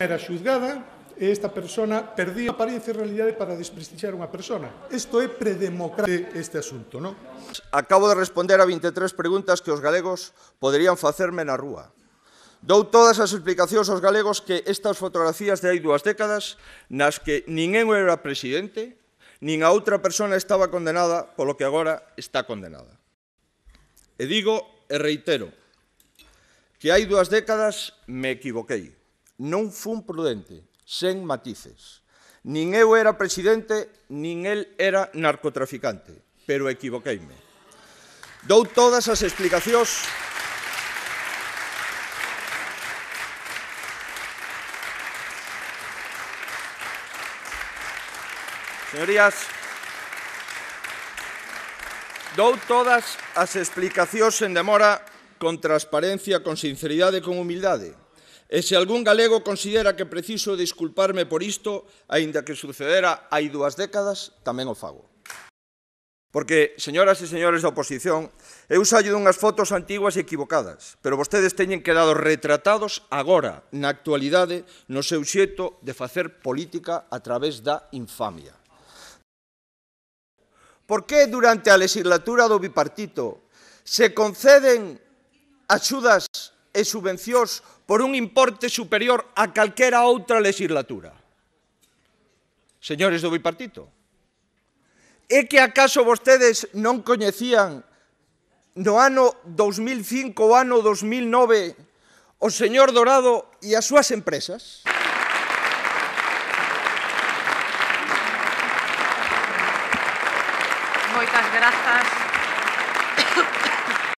era xuzgada e esta persona perdía a apariencia e realidade para desprestixar unha persona. Isto é predemocrático este asunto, non? Acabo de responder a 23 preguntas que os galegos poderían facerme na rúa. Dou todas as explicacións aos galegos que estas fotografías de hai dúas décadas nas que ninguén era presidente, nin a outra persona estaba condenada polo que agora está condenada. E digo e reitero que hai dúas décadas me equivoquei non fun prudente, sen matices. Nin eu era presidente, nin el era narcotraficante, pero equivoqueime. Dou todas as explicacións Señorías, dou todas as explicacións en demora con transparencia, con sinceridade e con humildade. E se algún galego considera que preciso disculparme por isto, aínda que sucedera hai dúas décadas, tamén o fago. Porque, señoras e señores da oposición, eu saio dunhas fotos antiguas e equivocadas, pero vostedes teñen quedado retratados agora, na actualidade, no seu xeito de facer política a través da infamia. Por que durante a legislatura do bipartito se conceden axudas e subvencións por un importe superior a calquera outra legislatura. Señores do bipartito, é que acaso vostedes non coñecían no ano 2005 ou ano 2009 o señor Dorado e as súas empresas? Moitas grazas.